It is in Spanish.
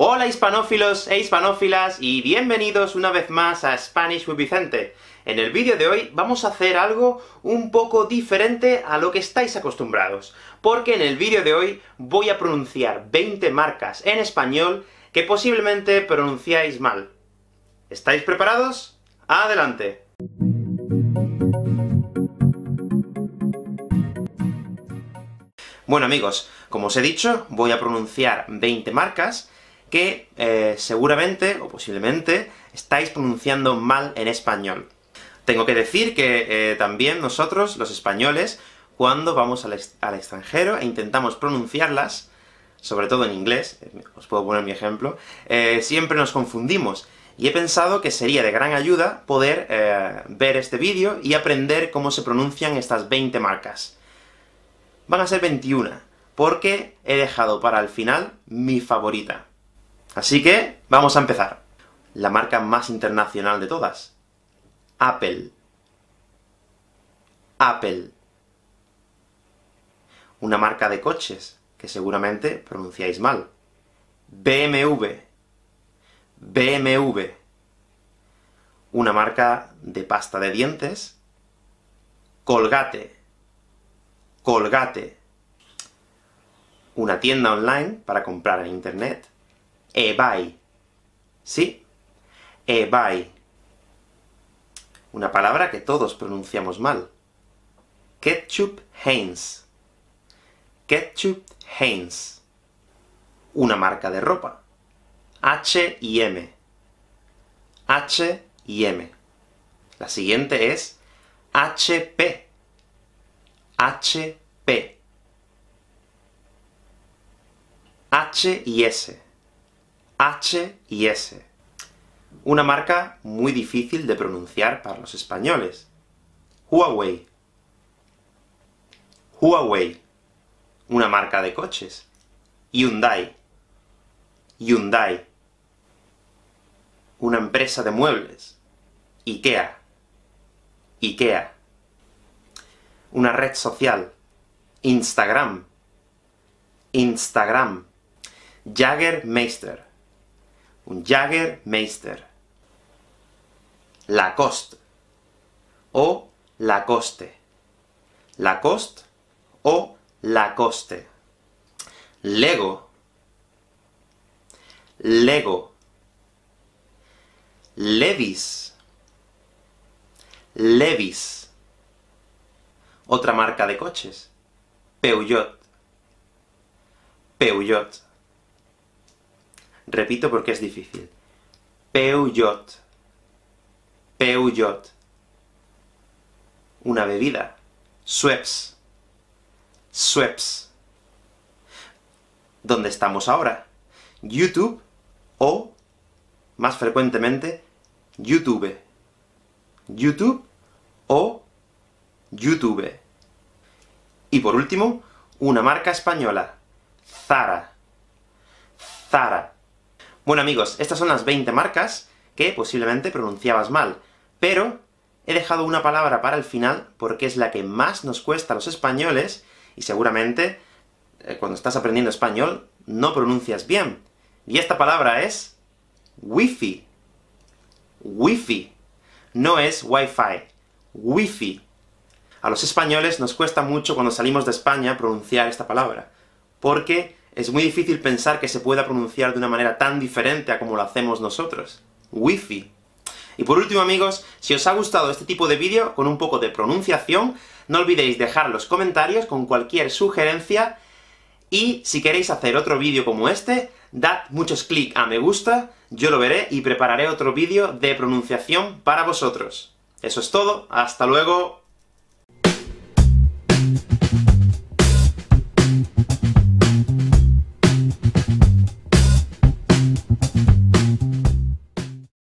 Hola hispanófilos e hispanófilas y bienvenidos una vez más a Spanish with Vicente. En el vídeo de hoy vamos a hacer algo un poco diferente a lo que estáis acostumbrados, porque en el vídeo de hoy voy a pronunciar 20 marcas en español que posiblemente pronunciáis mal. ¿Estáis preparados? ¡Adelante! Bueno amigos, como os he dicho, voy a pronunciar 20 marcas, que eh, seguramente o posiblemente estáis pronunciando mal en español. Tengo que decir que eh, también nosotros, los españoles, cuando vamos al, extranjero e intentamos pronunciarlas, sobre todo en inglés, eh, os puedo poner mi ejemplo, siempre nos confundimos. Y he pensado que sería de gran ayuda poder ver este vídeo y aprender cómo se pronuncian estas 20 marcas. Van a ser 21, porque he dejado para el final mi favorita. Así que vamos a empezar. La marca más internacional de todas. Apple. Apple. Una marca de coches que seguramente pronunciáis mal. BMW. BMW. Una marca de pasta de dientes. Colgate. Colgate. Una tienda online para comprar en Internet eBay. ¿Sí? eBay. Una palabra que todos pronunciamos mal. Ketchup Heinz. Ketchup Heinz. Una marca de ropa. H y M. H y M. La siguiente es HP. HP. H y S. H y S. Una marca muy difícil de pronunciar para los españoles. Huawei. Huawei. Una marca de coches. Hyundai. Hyundai. Una empresa de muebles. IKEA. IKEA. Una red social. Instagram. Instagram. Jagger Meister un la Lacoste o Lacoste, Lacoste o Lacoste, Lego, Lego, Levis, Levis, otra marca de coches, Peugeot, Peugeot. Repito porque es difícil. Peuyot. Peuyot. Una bebida. Sweps, Sweps. ¿Dónde estamos ahora? YouTube o, más frecuentemente, YouTube. YouTube o YouTube. Y por último, una marca española. Zara. Zara. Bueno amigos, estas son las 20 marcas que posiblemente pronunciabas mal, pero he dejado una palabra para el final porque es la que más nos cuesta a los españoles, y seguramente eh, cuando estás aprendiendo español no pronuncias bien. Y esta palabra es Wi-Fi. Wi-Fi. No es Wi-Fi. Wi-Fi. A los españoles nos cuesta mucho cuando salimos de España pronunciar esta palabra, porque es muy difícil pensar que se pueda pronunciar de una manera tan diferente a como lo hacemos nosotros. Wi-Fi. Y por último, amigos, si os ha gustado este tipo de vídeo con un poco de pronunciación, no olvidéis dejar los comentarios con cualquier sugerencia, y si queréis hacer otro vídeo como este, dad muchos clics a me gusta, yo lo veré y prepararé otro vídeo de pronunciación para vosotros. Eso es todo, hasta luego.